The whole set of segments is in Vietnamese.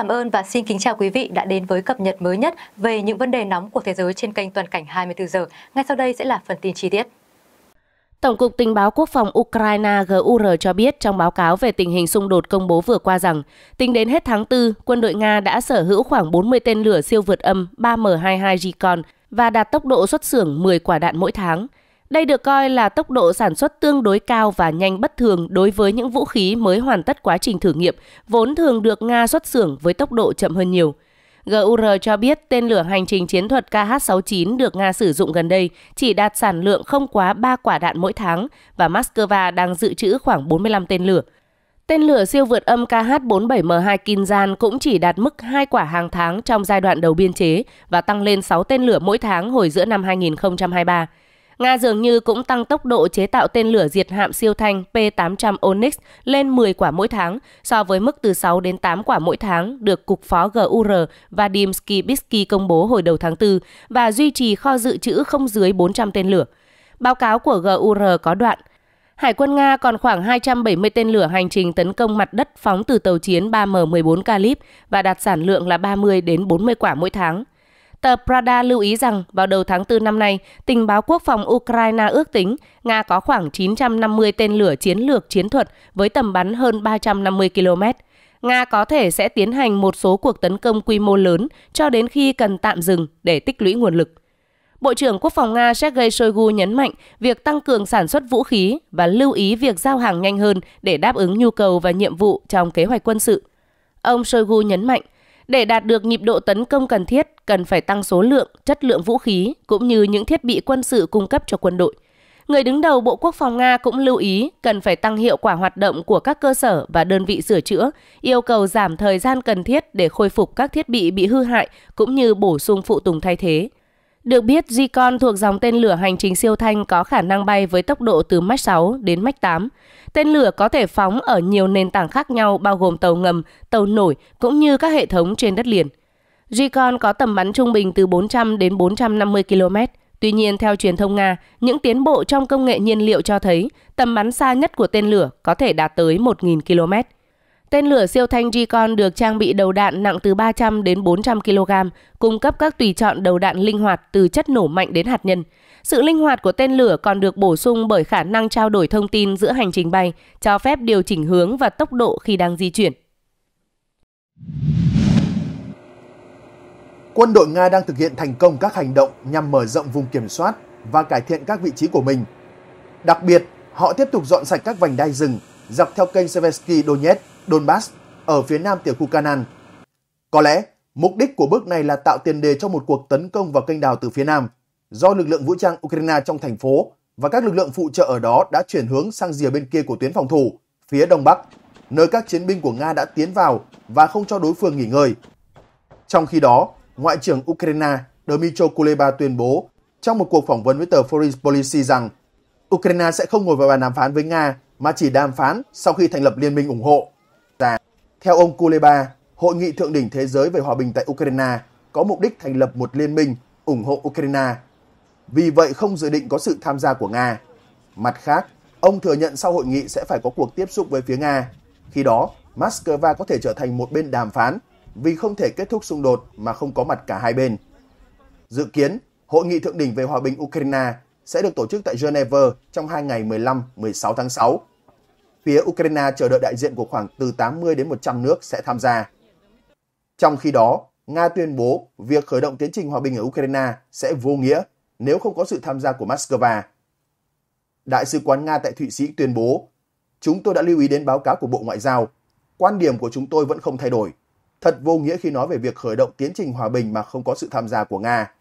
cảm ơn và xin kính chào quý vị đã đến với cập nhật mới nhất về những vấn đề nóng của thế giới trên kênh Toàn cảnh 24 giờ. Ngay sau đây sẽ là phần tin chi tiết. Tổng cục Tình báo Quốc phòng Ukraine GUR cho biết trong báo cáo về tình hình xung đột công bố vừa qua rằng, tính đến hết tháng 4, quân đội Nga đã sở hữu khoảng 40 tên lửa siêu vượt âm 3M22 Gcon và đạt tốc độ xuất xưởng 10 quả đạn mỗi tháng – đây được coi là tốc độ sản xuất tương đối cao và nhanh bất thường đối với những vũ khí mới hoàn tất quá trình thử nghiệm, vốn thường được Nga xuất xưởng với tốc độ chậm hơn nhiều. GUR cho biết tên lửa hành trình chiến thuật KH-69 được Nga sử dụng gần đây chỉ đạt sản lượng không quá 3 quả đạn mỗi tháng và Moscow đang dự trữ khoảng 45 tên lửa. Tên lửa siêu vượt âm KH-47M2 Kinzhan cũng chỉ đạt mức 2 quả hàng tháng trong giai đoạn đầu biên chế và tăng lên 6 tên lửa mỗi tháng hồi giữa năm 2023. Nga dường như cũng tăng tốc độ chế tạo tên lửa diệt hạm siêu thanh P-800 Onyx lên 10 quả mỗi tháng so với mức từ 6 đến 8 quả mỗi tháng được Cục Phó GUR và dimsky Skibitsky công bố hồi đầu tháng 4 và duy trì kho dự trữ không dưới 400 tên lửa. Báo cáo của GUR có đoạn Hải quân Nga còn khoảng 270 tên lửa hành trình tấn công mặt đất phóng từ tàu chiến 3M14 Kalib và đạt sản lượng là 30 đến 40 quả mỗi tháng. Tờ Prada lưu ý rằng vào đầu tháng 4 năm nay, tình báo quốc phòng Ukraine ước tính Nga có khoảng 950 tên lửa chiến lược chiến thuật với tầm bắn hơn 350 km. Nga có thể sẽ tiến hành một số cuộc tấn công quy mô lớn cho đến khi cần tạm dừng để tích lũy nguồn lực. Bộ trưởng Quốc phòng Nga Sergei Shoigu nhấn mạnh việc tăng cường sản xuất vũ khí và lưu ý việc giao hàng nhanh hơn để đáp ứng nhu cầu và nhiệm vụ trong kế hoạch quân sự. Ông Shoigu nhấn mạnh, để đạt được nhịp độ tấn công cần thiết, cần phải tăng số lượng, chất lượng vũ khí cũng như những thiết bị quân sự cung cấp cho quân đội. Người đứng đầu Bộ Quốc phòng Nga cũng lưu ý cần phải tăng hiệu quả hoạt động của các cơ sở và đơn vị sửa chữa, yêu cầu giảm thời gian cần thiết để khôi phục các thiết bị bị hư hại cũng như bổ sung phụ tùng thay thế. Được biết, Zicon thuộc dòng tên lửa hành trình siêu thanh có khả năng bay với tốc độ từ Mach 6 đến Mach 8. Tên lửa có thể phóng ở nhiều nền tảng khác nhau bao gồm tàu ngầm, tàu nổi cũng như các hệ thống trên đất liền. Zicon có tầm bắn trung bình từ 400 đến 450 km. Tuy nhiên, theo truyền thông Nga, những tiến bộ trong công nghệ nhiên liệu cho thấy tầm bắn xa nhất của tên lửa có thể đạt tới 1.000 km. Tên lửa siêu thanh Recon được trang bị đầu đạn nặng từ 300 đến 400 kg, cung cấp các tùy chọn đầu đạn linh hoạt từ chất nổ mạnh đến hạt nhân. Sự linh hoạt của tên lửa còn được bổ sung bởi khả năng trao đổi thông tin giữa hành trình bay, cho phép điều chỉnh hướng và tốc độ khi đang di chuyển. Quân đội Nga đang thực hiện thành công các hành động nhằm mở rộng vùng kiểm soát và cải thiện các vị trí của mình. Đặc biệt, họ tiếp tục dọn sạch các vành đai rừng dọc theo kênh Seversky Donetsk Donbass ở phía nam tiểu khu Canaan. Có lẽ, mục đích của bước này là tạo tiền đề cho một cuộc tấn công vào kênh đào từ phía nam, do lực lượng vũ trang Ukraine trong thành phố và các lực lượng phụ trợ ở đó đã chuyển hướng sang rìa bên kia của tuyến phòng thủ, phía đông bắc, nơi các chiến binh của Nga đã tiến vào và không cho đối phương nghỉ ngơi. Trong khi đó, Ngoại trưởng Ukraine Dmytro Kuleba tuyên bố trong một cuộc phỏng vấn với tờ Foreign Policy rằng Ukraine sẽ không ngồi vào bàn đàm phán với Nga mà chỉ đàm phán sau khi thành lập liên minh ủng hộ. Theo ông Kuleba, Hội nghị Thượng đỉnh Thế giới về Hòa bình tại Ukraine có mục đích thành lập một liên minh ủng hộ Ukraine. Vì vậy không dự định có sự tham gia của Nga. Mặt khác, ông thừa nhận sau hội nghị sẽ phải có cuộc tiếp xúc với phía Nga. Khi đó, Moscow có thể trở thành một bên đàm phán vì không thể kết thúc xung đột mà không có mặt cả hai bên. Dự kiến, Hội nghị Thượng đỉnh về Hòa bình Ukraine sẽ được tổ chức tại Geneva trong hai ngày 15-16 tháng 6 phía Ukraine chờ đợi đại diện của khoảng từ 80 đến 100 nước sẽ tham gia. Trong khi đó, Nga tuyên bố việc khởi động tiến trình hòa bình ở Ukraine sẽ vô nghĩa nếu không có sự tham gia của Moscow. Đại sứ quán Nga tại Thụy Sĩ tuyên bố, chúng tôi đã lưu ý đến báo cáo của Bộ Ngoại giao. Quan điểm của chúng tôi vẫn không thay đổi. Thật vô nghĩa khi nói về việc khởi động tiến trình hòa bình mà không có sự tham gia của Nga.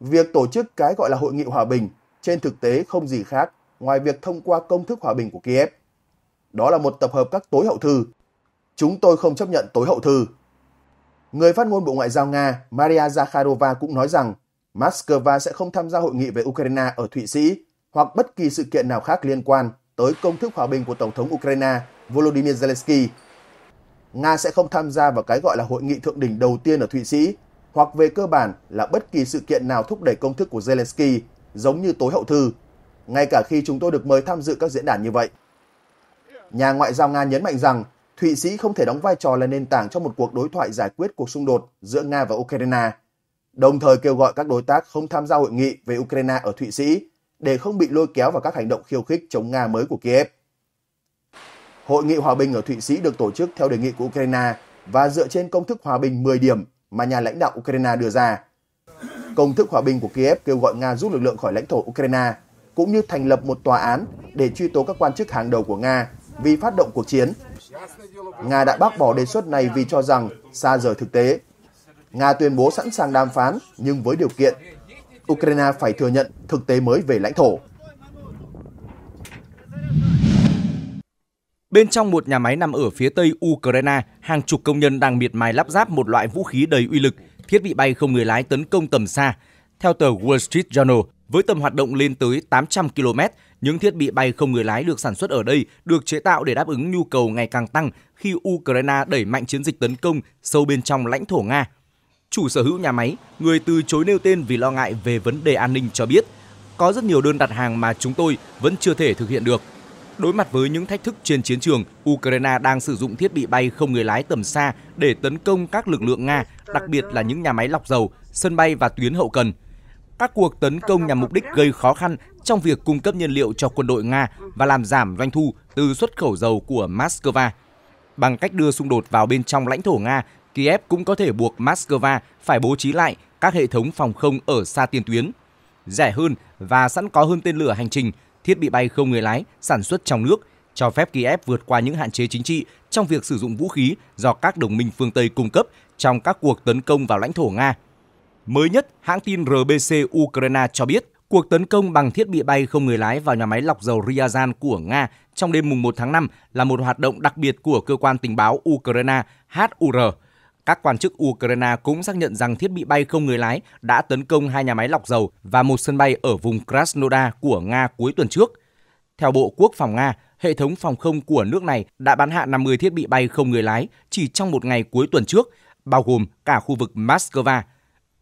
Việc tổ chức cái gọi là hội nghị hòa bình trên thực tế không gì khác ngoài việc thông qua công thức hòa bình của Kiev đó là một tập hợp các tối hậu thư. Chúng tôi không chấp nhận tối hậu thư. Người phát ngôn Bộ Ngoại giao Nga Maria Zakharova cũng nói rằng Moscow sẽ không tham gia hội nghị về Ukraine ở Thụy Sĩ hoặc bất kỳ sự kiện nào khác liên quan tới công thức hòa bình của Tổng thống Ukraine Volodymyr Zelensky. Nga sẽ không tham gia vào cái gọi là hội nghị thượng đỉnh đầu tiên ở Thụy Sĩ hoặc về cơ bản là bất kỳ sự kiện nào thúc đẩy công thức của Zelensky giống như tối hậu thư, ngay cả khi chúng tôi được mời tham dự các diễn đàn như vậy. Nhà ngoại giao Nga nhấn mạnh rằng Thụy Sĩ không thể đóng vai trò là nền tảng cho một cuộc đối thoại giải quyết cuộc xung đột giữa Nga và Ukraine, đồng thời kêu gọi các đối tác không tham gia hội nghị về Ukraine ở Thụy Sĩ để không bị lôi kéo vào các hành động khiêu khích chống Nga mới của Kiev. Hội nghị hòa bình ở Thụy Sĩ được tổ chức theo đề nghị của Ukraine và dựa trên công thức hòa bình 10 điểm mà nhà lãnh đạo Ukraine đưa ra. Công thức hòa bình của Kiev kêu gọi Nga rút lực lượng khỏi lãnh thổ Ukraine, cũng như thành lập một tòa án để truy tố các quan chức hàng đầu của Nga vì phát động cuộc chiến. Nga đã bác bỏ đề xuất này vì cho rằng xa rời thực tế. Nga tuyên bố sẵn sàng đàm phán nhưng với điều kiện Ukraine phải thừa nhận thực tế mới về lãnh thổ. Bên trong một nhà máy nằm ở phía tây Ukraine, hàng chục công nhân đang miệt mài lắp ráp một loại vũ khí đầy uy lực, thiết bị bay không người lái tấn công tầm xa. Theo tờ Wall Street Journal, với tầm hoạt động lên tới 800 km, những thiết bị bay không người lái được sản xuất ở đây được chế tạo để đáp ứng nhu cầu ngày càng tăng khi Ukraine đẩy mạnh chiến dịch tấn công sâu bên trong lãnh thổ Nga. Chủ sở hữu nhà máy, người từ chối nêu tên vì lo ngại về vấn đề an ninh cho biết, có rất nhiều đơn đặt hàng mà chúng tôi vẫn chưa thể thực hiện được. Đối mặt với những thách thức trên chiến trường, Ukraine đang sử dụng thiết bị bay không người lái tầm xa để tấn công các lực lượng Nga, đặc biệt là những nhà máy lọc dầu, sân bay và tuyến hậu cần. Các cuộc tấn công nhằm mục đích gây khó khăn trong việc cung cấp nhiên liệu cho quân đội Nga và làm giảm doanh thu từ xuất khẩu dầu của Moscow. Bằng cách đưa xung đột vào bên trong lãnh thổ Nga, Kiev cũng có thể buộc Moscow phải bố trí lại các hệ thống phòng không ở xa tiền tuyến. Rẻ hơn và sẵn có hơn tên lửa hành trình, thiết bị bay không người lái sản xuất trong nước cho phép Kiev vượt qua những hạn chế chính trị trong việc sử dụng vũ khí do các đồng minh phương Tây cung cấp trong các cuộc tấn công vào lãnh thổ Nga. Mới nhất, hãng tin RBC Ukraine cho biết Cuộc tấn công bằng thiết bị bay không người lái vào nhà máy lọc dầu Ryazan của Nga trong đêm mùng 1 tháng 5 là một hoạt động đặc biệt của cơ quan tình báo Ukraine HUR. Các quan chức Ukraine cũng xác nhận rằng thiết bị bay không người lái đã tấn công hai nhà máy lọc dầu và một sân bay ở vùng Krasnodar của Nga cuối tuần trước. Theo Bộ Quốc phòng Nga, hệ thống phòng không của nước này đã bắn hạ 50 thiết bị bay không người lái chỉ trong một ngày cuối tuần trước, bao gồm cả khu vực Moscow.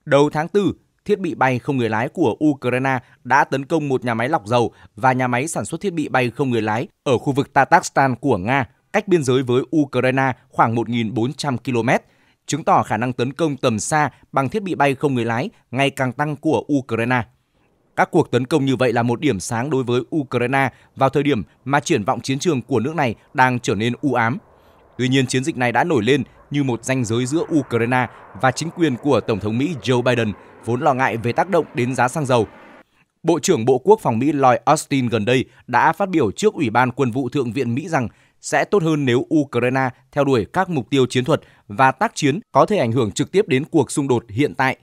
Đầu tháng 4, thiết bị bay không người lái của Ukraine đã tấn công một nhà máy lọc dầu và nhà máy sản xuất thiết bị bay không người lái ở khu vực Tatarstan của Nga, cách biên giới với Ukraine khoảng 1.400 km, chứng tỏ khả năng tấn công tầm xa bằng thiết bị bay không người lái ngày càng tăng của Ukraine. Các cuộc tấn công như vậy là một điểm sáng đối với Ukraine vào thời điểm mà triển vọng chiến trường của nước này đang trở nên u ám. Tuy nhiên, chiến dịch này đã nổi lên như một ranh giới giữa Ukraine và chính quyền của Tổng thống Mỹ Joe Biden, vốn lo ngại về tác động đến giá xăng dầu. Bộ trưởng Bộ Quốc phòng Mỹ Lloyd Austin gần đây đã phát biểu trước Ủy ban Quân vụ Thượng viện Mỹ rằng sẽ tốt hơn nếu Ukraine theo đuổi các mục tiêu chiến thuật và tác chiến có thể ảnh hưởng trực tiếp đến cuộc xung đột hiện tại.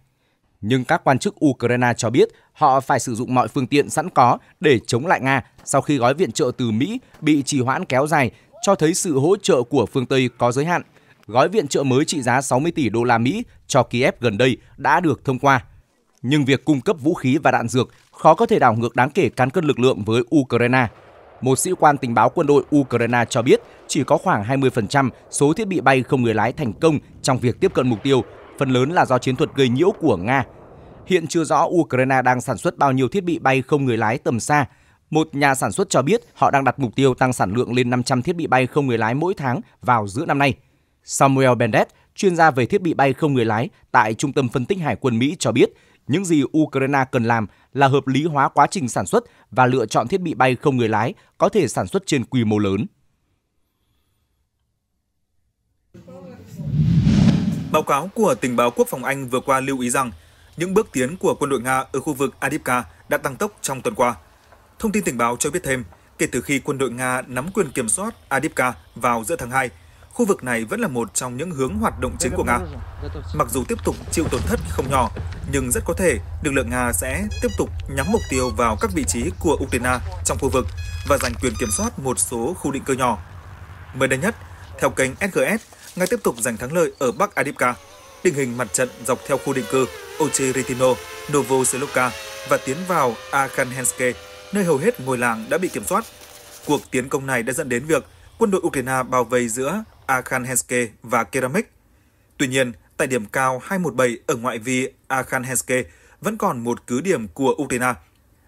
Nhưng các quan chức Ukraine cho biết họ phải sử dụng mọi phương tiện sẵn có để chống lại Nga sau khi gói viện trợ từ Mỹ bị trì hoãn kéo dài cho thấy sự hỗ trợ của phương Tây có giới hạn. Gói viện trợ mới trị giá 60 tỷ đô la Mỹ cho Kiev gần đây đã được thông qua. Nhưng việc cung cấp vũ khí và đạn dược khó có thể đảo ngược đáng kể cán cân lực lượng với Ukraine. Một sĩ quan tình báo quân đội Ukraine cho biết chỉ có khoảng 20% số thiết bị bay không người lái thành công trong việc tiếp cận mục tiêu, phần lớn là do chiến thuật gây nhiễu của Nga. Hiện chưa rõ Ukraine đang sản xuất bao nhiêu thiết bị bay không người lái tầm xa, một nhà sản xuất cho biết họ đang đặt mục tiêu tăng sản lượng lên 500 thiết bị bay không người lái mỗi tháng vào giữa năm nay. Samuel Bennett, chuyên gia về thiết bị bay không người lái tại Trung tâm Phân tích Hải quân Mỹ cho biết, những gì Ukraine cần làm là hợp lý hóa quá trình sản xuất và lựa chọn thiết bị bay không người lái có thể sản xuất trên quy mô lớn. Báo cáo của tình báo quốc phòng Anh vừa qua lưu ý rằng những bước tiến của quân đội Nga ở khu vực Adipka đã tăng tốc trong tuần qua – Thông tin tình báo cho biết thêm, kể từ khi quân đội Nga nắm quyền kiểm soát Adipka vào giữa tháng 2, khu vực này vẫn là một trong những hướng hoạt động chính của Nga. Mặc dù tiếp tục chịu tổn thất không nhỏ, nhưng rất có thể lực lượng Nga sẽ tiếp tục nhắm mục tiêu vào các vị trí của Ukraine trong khu vực và giành quyền kiểm soát một số khu định cư nhỏ. Mới đây nhất, theo kênh SGS, Nga tiếp tục giành thắng lợi ở Bắc Adipka. tình hình mặt trận dọc theo khu định cư Ocheritino, Novoselivka và tiến vào Akhanhenske nơi hầu hết ngôi làng đã bị kiểm soát. Cuộc tiến công này đã dẫn đến việc quân đội Ukraine bao vây giữa Akhanhenske và Keramik. Tuy nhiên, tại điểm cao 217 ở ngoại vi Akhanhenske vẫn còn một cứ điểm của Ukraine.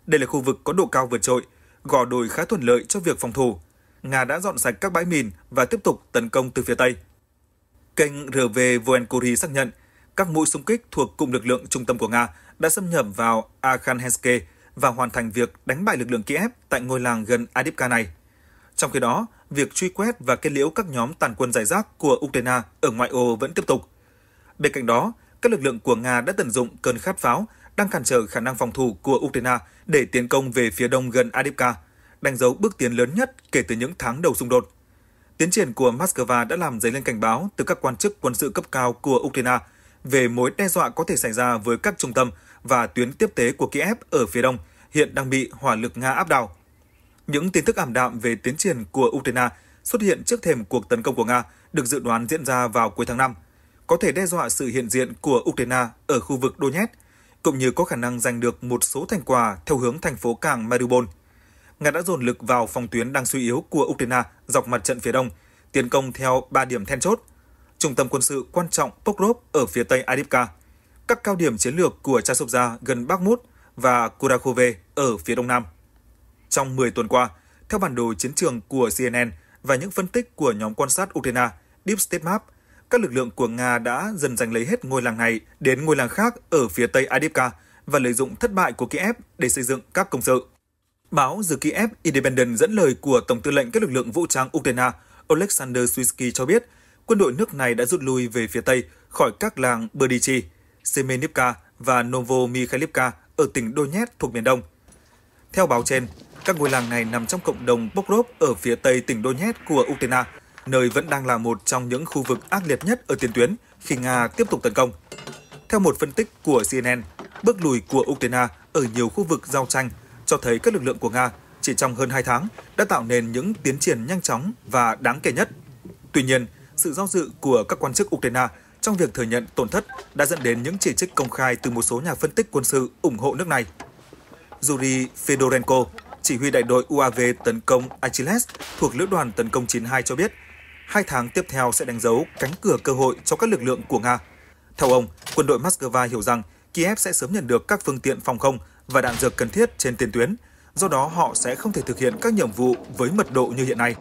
Đây là khu vực có độ cao vượt trội, gò đồi khá thuận lợi cho việc phòng thủ. Nga đã dọn sạch các bãi mìn và tiếp tục tấn công từ phía Tây. Kênh RV Voenkuri xác nhận, các mũi xung kích thuộc cụm lực lượng trung tâm của Nga đã xâm nhập vào Akhanhenske và hoàn thành việc đánh bại lực lượng Kiev tại ngôi làng gần Adipka này. Trong khi đó, việc truy quét và kết liễu các nhóm tàn quân giải rác của Ukraine ở ngoại ô vẫn tiếp tục. Bên cạnh đó, các lực lượng của Nga đã tận dụng cơn khát pháo đang cản trở khả năng phòng thủ của Ukraine để tiến công về phía đông gần Adipka, đánh dấu bước tiến lớn nhất kể từ những tháng đầu xung đột. Tiến triển của Moscow đã làm dấy lên cảnh báo từ các quan chức quân sự cấp cao của Ukraine về mối đe dọa có thể xảy ra với các trung tâm và tuyến tiếp tế của Kiev ở phía đông hiện đang bị hỏa lực Nga áp đảo. Những tin tức ảm đạm về tiến triển của Ukraine xuất hiện trước thềm cuộc tấn công của Nga được dự đoán diễn ra vào cuối tháng 5, có thể đe dọa sự hiện diện của Ukraine ở khu vực Donetsk, cũng như có khả năng giành được một số thành quả theo hướng thành phố cảng Mariupol. Nga đã dồn lực vào phòng tuyến đang suy yếu của Ukraine dọc mặt trận phía đông, tiến công theo 3 điểm then chốt. Trung tâm quân sự quan trọng Pokrov ở phía tây Adivka – các cao điểm chiến lược của Chasovia gần Bakhmut và Kurakhove ở phía đông nam. Trong 10 tuần qua, theo bản đồ chiến trường của CNN và những phân tích của nhóm quan sát Ukraine Deep State Map, các lực lượng của Nga đã dần giành lấy hết ngôi làng này đến ngôi làng khác ở phía tây Adivka và lợi dụng thất bại của Kiev để xây dựng các công sự. Báo The Kiev Independent dẫn lời của Tổng tư lệnh các lực lượng vũ trang Ukraine Oleksandr Swisky cho biết, quân đội nước này đã rút lui về phía tây khỏi các làng Berdichi, Semenivka và Novo Mikhailivka ở tỉnh Donetsk thuộc miền Đông. Theo báo trên, các ngôi làng này nằm trong cộng đồng Bokrov ở phía tây tỉnh Donetsk của Ukraine, nơi vẫn đang là một trong những khu vực ác liệt nhất ở tiền tuyến khi Nga tiếp tục tấn công. Theo một phân tích của CNN, bước lùi của Ukraine ở nhiều khu vực giao tranh cho thấy các lực lượng của Nga chỉ trong hơn 2 tháng đã tạo nên những tiến triển nhanh chóng và đáng kể nhất. Tuy nhiên, sự do dự của các quan chức Ukraine trong việc thừa nhận tổn thất đã dẫn đến những chỉ trích công khai từ một số nhà phân tích quân sự ủng hộ nước này. Yuri Fedorenko, chỉ huy đại đội UAV tấn công Achilles thuộc lữ đoàn tấn công 92 cho biết, hai tháng tiếp theo sẽ đánh dấu cánh cửa cơ hội cho các lực lượng của Nga. Theo ông, quân đội Moscow hiểu rằng Kiev sẽ sớm nhận được các phương tiện phòng không và đạn dược cần thiết trên tiền tuyến, do đó họ sẽ không thể thực hiện các nhiệm vụ với mật độ như hiện nay.